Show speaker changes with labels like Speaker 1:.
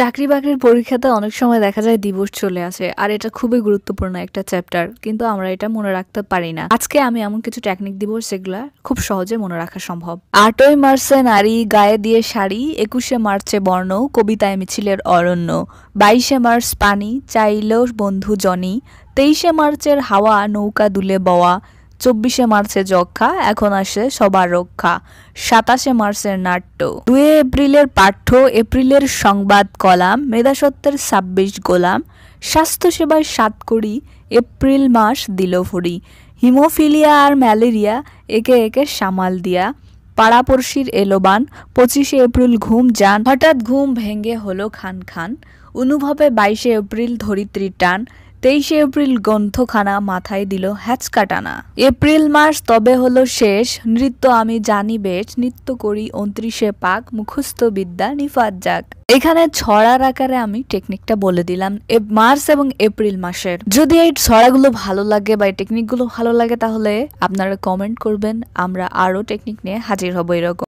Speaker 1: চাকরি বাকরির পরীক্ষাতে অনেক সময় দেখা যায় দিবস চলে আসে আর এটা খুবই গুরুত্বপূর্ণ একটা চ্যাপ্টার কিন্তু আমরা এটা মনে রাখতে পারি না আজকে আমি এমন কিছু টেকনিক দিব সেগুলা খুব সহজে মনে রাখা সম্ভব আটই মার্চে নারী গায়ে দিয়ে শাড়ি একুশে মার্চে বর্ণ কবিতায় মিছিলের অরণ্য বাইশে মার্চ পানি চাইল বন্ধু জনি তেইশে মার্চের হাওয়া নৌকা দুলে বওয়া চব্বিশে মার্চে যক্ষা এখন আসে সবার রক্ষা সাতাশে মার্চের নাট্য দুয়ে এপ্রিলের পাঠ্য এপ্রিলের সংবাদ কলাম মেধাসত্ত্বের ছাব্বিশ গোলাম স্বাস্থ্যসেবায় সাত কোটি এপ্রিল মাস দিল ফুরি হিমোফিলিয়া আর ম্যালেরিয়া একে একে সামাল দিয়া পাড়াপড়শির এলোবান পঁচিশে এপ্রিল ঘুম যান হঠাৎ ঘুম ভেঙে হলো খান খান অনুভবে বাইশে এপ্রিল ধরিত্রী টান তেইশে এপ্রিল গ্রন্থখানা মাথায় দিল হ্যাচকাটানা এপ্রিল মাস তবে হলো শেষ নৃত্য আমি জানি বেশ নৃত্য করি উনত্রিশে পাক মুখস্থ বিদ্যা নিফাত যাক এখানে ছড়ার আকারে আমি টেকনিকটা বলে দিলাম মার্চ এবং এপ্রিল মাসের যদি এই ছড়াগুলো ভালো লাগে বা এই টেকনিকগুলো ভালো লাগে তাহলে আপনারা কমেন্ট করবেন আমরা আরও টেকনিক নিয়ে হাজির হব এরকম